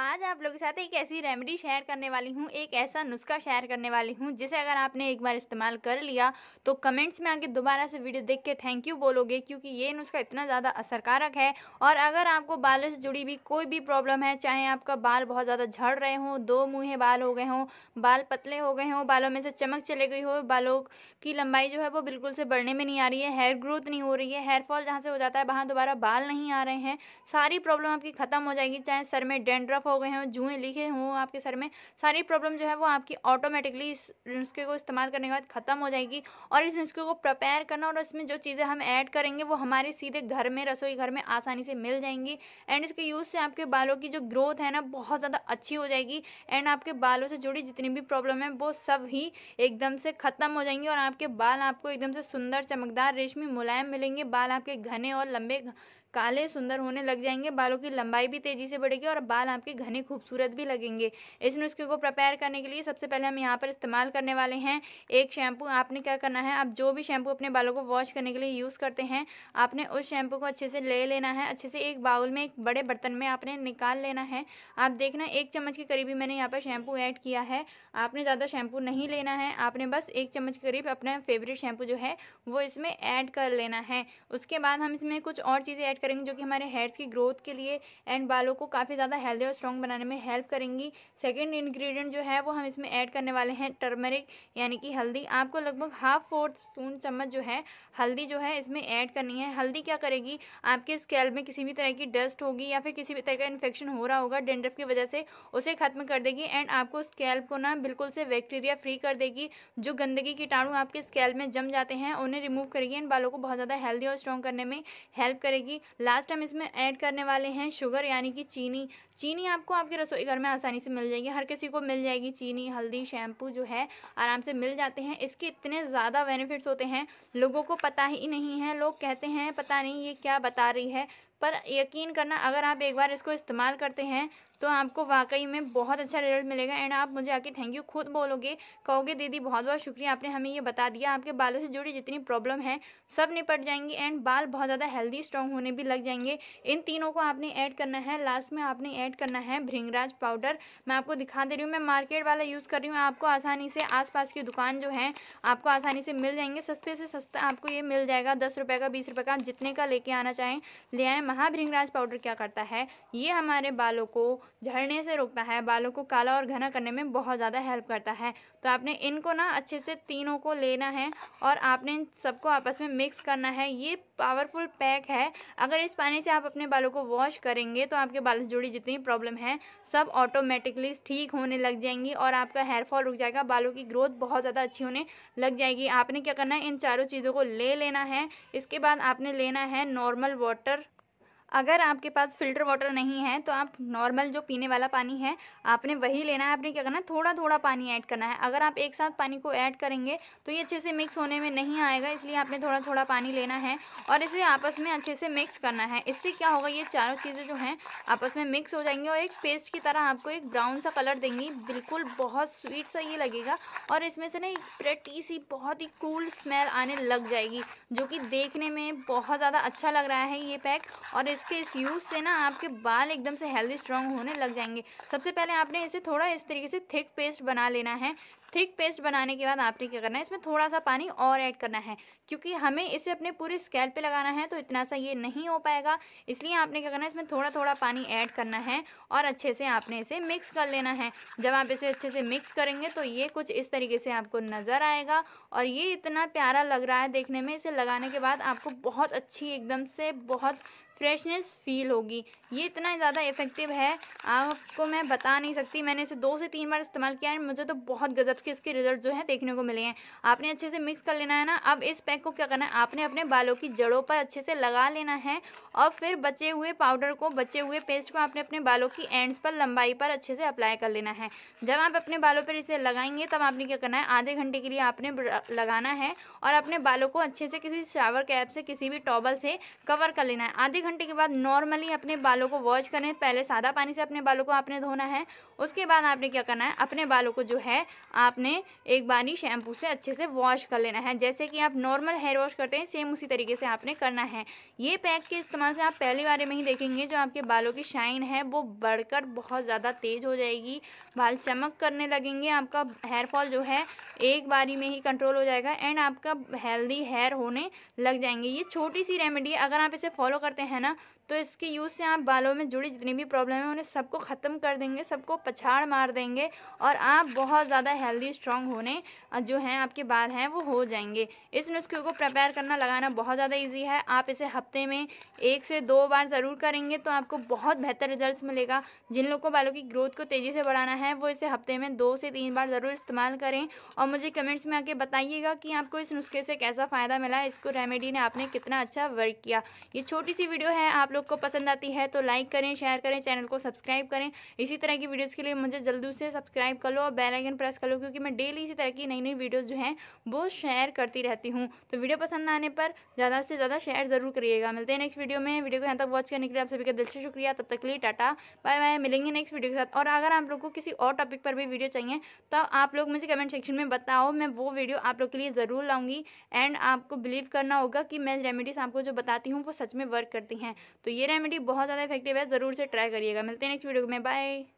आज आप लोगों के साथ एक ऐसी रेमेडी शेयर करने वाली हूँ एक ऐसा नुस्खा शेयर करने वाली हूँ जिसे अगर आपने एक बार इस्तेमाल कर लिया तो कमेंट्स में आके दोबारा से वीडियो देख के थैंक यू बोलोगे क्योंकि ये नुस्खा इतना ज़्यादा असरकारक है और अगर आपको बालों से जुड़ी भी कोई भी प्रॉब्लम है चाहे आपका बाल बहुत ज़्यादा झड़ रहे हों दो मुँहे बाल हो गए हों बाल पतले हो गए हों बालों में से चमक चले गई हो बालों की लंबाई जो है वो बिल्कुल से बढ़ने में नहीं आ रही है हेयर ग्रोथ नहीं हो रही है हेयर फॉल जहाँ से हो जाता है वहाँ दोबारा बाल नहीं आ रहे हैं सारी प्रॉब्लम आपकी ख़त्म हो जाएगी चाहे सर में डेंड्रफ हो गए हैं जुएँ लिखे हों आपके सर में सारी प्रॉब्लम जो है वो आपकी ऑटोमेटिकली इस नुस्खे को इस्तेमाल करने के बाद ख़त्म हो जाएगी और इस नुस्खे को प्रपेयर करना और इसमें जो चीज़ें हम ऐड करेंगे वो हमारे सीधे घर में रसोई घर में आसानी से मिल जाएंगी एंड इसके यूज़ से आपके बालों की जो ग्रोथ है ना बहुत ज़्यादा अच्छी हो जाएगी एंड आपके बालों से जुड़ी जितनी भी प्रॉब्लम है वो सब ही एकदम से ख़त्म हो जाएंगी और आपके बाल आपको एकदम से सुंदर चमकदार रेशमी मुलायम मिलेंगे बाल आपके घने और लंबे काले सुंदर होने लग जाएंगे बालों की लंबाई भी तेजी से बढ़ेगी और बाल आपके घने खूबसूरत भी लगेंगे इस नुस्खे को प्रिपेयर करने के लिए सबसे पहले हम यहाँ पर इस्तेमाल करने वाले हैं एक शैम्पू आपने क्या करना है आप जो भी शैम्पू अपने बालों को वॉश करने के लिए यूज़ करते हैं आपने उस शैम्पू को अच्छे से ले लेना है अच्छे से एक बाउल में एक बड़े बर्तन में आपने निकाल लेना है आप देखना एक चम्मच के करीब मैंने यहाँ पर शैम्पू ऐड किया है आपने ज़्यादा शैम्पू नहीं लेना है आपने बस एक चम्मच के करीब अपना फेवरेट शैम्पू जो है वो इसमें ऐड कर लेना है उसके बाद हम इसमें कुछ और चीज़ें ऐड सेट करेंगी जो कि हमारे हेयर्स की ग्रोथ के लिए एंड बालों को काफ़ी ज़्यादा हेल्दी और स्ट्रॉन्ग बनाने में हेल्प करेंगी सेकेंड इन्ग्रीडियंट जो है वो हम इसमें ऐड करने वाले हैं टर्मरिक यानी कि हल्दी आपको लगभग हाफ फोर्थ स्पून चम्मच जो है हल्दी जो है इसमें ऐड करनी है हल्दी क्या करेगी आपके स्केल में किसी भी तरह की डस्ट होगी या फिर किसी भी तरह का इन्फेक्शन हो रहा होगा डेंड्रफ की वजह से उसे ख़त्म कर देगी एंड आपको स्केल को ना बिल्कुल से बैक्टीरिया फ्री कर देगी जो गंदगी कीटाणु आपके स्केल में जम जाते हैं उन्हें रिमूव करेगी एंड बालों को बहुत ज़्यादा हेल्दी और स्ट्रॉन्ग करने में हेल्प करेगी लास्ट हम इसमें ऐड करने वाले हैं शुगर यानी कि चीनी चीनी आपको आपके रसोई घर में आसानी से मिल जाएगी हर किसी को मिल जाएगी चीनी हल्दी शैम्पू जो है आराम से मिल जाते हैं इसके इतने ज़्यादा बेनिफिट्स होते हैं लोगों को पता ही नहीं है लोग कहते हैं पता नहीं ये क्या बता रही है पर यकीन करना अगर आप एक बार इसको इस्तेमाल करते हैं तो आपको वाकई में बहुत अच्छा रिजल्ट मिलेगा एंड आप मुझे आके थैंक यू खुद बोलोगे कहोगे दीदी बहुत बहुत शुक्रिया आपने हमें ये बता दिया आपके बालों से जुड़ी जितनी प्रॉब्लम है सब निपट जाएंगी एंड बाल बहुत ज़्यादा हेल्दी स्ट्रॉन्ग होने भी लग जाएंगे इन तीनों को आपने ऐड करना है लास्ट में आपने ऐड करना है भृंगराज पाउडर मैं आपको दिखा दे रही हूँ मैं मार्केट वाला यूज़ कर रही हूँ आपको आसानी से आस की दुकान जो है आपको आसानी से मिल जाएंगे सस्ते से सस्ता आपको ये मिल जाएगा दस रुपये का बीस का आप जितने का लेके आना चाहें ले आए महाभृंगराज पाउडर क्या करता है ये हमारे बालों को झड़ने से रोकता है बालों को काला और घना करने में बहुत ज़्यादा हेल्प करता है तो आपने इनको ना अच्छे से तीनों को लेना है और आपने इन सबको आपस में मिक्स करना है ये पावरफुल पैक है अगर इस पानी से आप अपने बालों को वॉश करेंगे तो आपके बालों से जुड़ी जितनी प्रॉब्लम है सब ऑटोमेटिकली ठीक होने लग जाएंगी और आपका हेयर फॉल रुक जाएगा बालों की ग्रोथ बहुत ज़्यादा अच्छी होने लग जाएगी आपने क्या करना है इन चारों चीज़ों को ले लेना है इसके बाद आपने लेना है नॉर्मल वाटर अगर आपके पास फिल्टर वाटर नहीं है तो आप नॉर्मल जो पीने वाला पानी है आपने वही लेना है आपने क्या करना है थोड़ा थोड़ा पानी ऐड करना है अगर आप एक साथ पानी को ऐड करेंगे तो ये अच्छे से मिक्स होने में नहीं आएगा इसलिए आपने थोड़ा थोड़ा पानी लेना है और इसे आपस में अच्छे से मिक्स करना है इससे क्या होगा ये चारों चीज़ें जो हैं आपस में मिक्स हो जाएंगी और एक पेस्ट की तरह आपको एक ब्राउन सा कलर देंगी बिल्कुल बहुत स्वीट सा ये लगेगा और इसमें से ना एक प्रेटी सी बहुत ही कूल स्मेल आने लग जाएगी जो कि देखने में बहुत ज़्यादा अच्छा लग रहा है ये पैक और इसके इस यूज़ से ना आपके बाल एकदम से हेल्दी स्ट्रांग होने लग जाएंगे सबसे पहले आपने इसे थोड़ा इस तरीके से थिक पेस्ट बना लेना है थिक पेस्ट बनाने के बाद आपने क्या करना है इसमें थोड़ा सा पानी और ऐड करना है क्योंकि हमें इसे अपने पूरे स्केल पे लगाना है तो इतना सा ये नहीं हो पाएगा इसलिए आपने क्या करना है इसमें थोड़ा थोड़ा पानी ऐड करना है और अच्छे से आपने इसे मिक्स कर लेना है जब आप इसे अच्छे से मिक्स करेंगे तो ये कुछ इस तरीके से आपको नज़र आएगा और ये इतना प्यारा लग रहा है देखने में इसे लगाने के बाद आपको बहुत अच्छी एकदम से बहुत फ्रेशनेस फील होगी ये इतना ज़्यादा इफेक्टिव है आपको मैं बता नहीं सकती मैंने इसे दो से तीन बार इस्तेमाल किया है मुझे तो बहुत गजब के इसके रिजल्ट जो है देखने को मिले हैं आपने अच्छे से मिक्स कर लेना है ना अब इस पैक को क्या करना है आपने अपने बालों की जड़ों पर अच्छे से लगा लेना है और फिर बचे हुए पाउडर को बचे हुए पेस्ट को आपने अपने बालों की एंड्स पर लंबाई पर अच्छे से अप्लाई कर लेना है जब आप अपने बालों पर इसे लगाएंगे तब आपने क्या करना है आधे घंटे के लिए आपने लगाना है और अपने बालों को अच्छे से किसी शावर कैप से किसी भी टॉबल से कवर कर लेना है आधे घंटे के बाद नॉर्मली अपने बालों को वॉश करें पहले सादा पानी से अपने बालों को आपने धोना है उसके बाद आपने क्या करना है अपने बालों को जो है आपने एक बारी शैम्पू से अच्छे से वॉश कर लेना है जैसे कि आप नॉर्मल हेयर वॉश करते हैं सेम उसी तरीके से आपने करना है ये पैक के इस्तेमाल से आप पहली बारे में ही देखेंगे जो आपके बालों की शाइन है वो बढ़कर बहुत ज़्यादा तेज़ हो जाएगी बाल चमक करने लगेंगे आपका हेयर फॉल जो है एक बारी में ही कंट्रोल हो जाएगा एंड आपका हेल्दी हेयर होने लग जाएंगे ये छोटी सी रेमेडी है अगर आप इसे फॉलो करते हैं है ना तो इसके यूज़ से आप बालों में जुड़ी जितनी भी प्रॉब्लम है उन्हें सबको ख़त्म कर देंगे सबको पछाड़ मार देंगे और आप बहुत ज़्यादा हेल्दी स्ट्रॉन्ग होने जो हैं आपके बाल हैं वो हो जाएंगे इस नुस्खे को प्रिपेयर करना लगाना बहुत ज़्यादा ईजी है आप इसे हफ्ते में एक से दो बार ज़रूर करेंगे तो आपको बहुत बेहतर रिजल्ट मिलेगा जिन लोगों को बालों की ग्रोथ को तेज़ी से बढ़ाना है वो इसे हफ्ते में दो से तीन बार ज़रूर इस्तेमाल करें और मुझे कमेंट्स में आके बताइएगा कि आपको इस नुस्खे से कैसा फ़ायदा मिला इसको रेमेडी ने आपने कितना अच्छा वर्क किया ये छोटी सी वीडियो है आप लोग लोग को पसंद आती है तो लाइक करें शेयर करें चैनल को सब्सक्राइब करें इसी तरह की वीडियोज़ के लिए मुझे जल्दी से सब्सक्राइब कर लो और बेलाइकन प्रेस कर लो क्योंकि मैं डेली इसी तरह की नई नई वीडियोज़ जो हैं वो शेयर करती रहती हूँ तो वीडियो पसंद आने पर ज़्यादा से ज़्यादा शेयर ज़रूर करिएगा मिलते हैं नेक्स्ट वीडियो में वीडियो को यहाँ तक वॉच करने के लिए आप सभी का दिल से शुक्रिया तब तक के लिए टाटा बाय बाय मिलेंगे नेक्स्ट वीडियो के साथ और अगर आप लोग को किसी और टॉपिक पर भी वीडियो चाहिए तो आप लोग मुझे कमेंट सेक्शन में बताओ मैं वो वीडियो आप लोग के लिए ज़रूर लाऊंगी एंड आपको बिलीव करना होगा कि मैं रेमेडीज़ आपको जो बताती हूँ वो सच में वर्क करती हैं तो तो ये रेमेडी बहुत ज़्यादा इफेक्टिव है ज़रूर से ट्राई करिएगा मिलते हैं नेक्स्ट वीडियो में बाय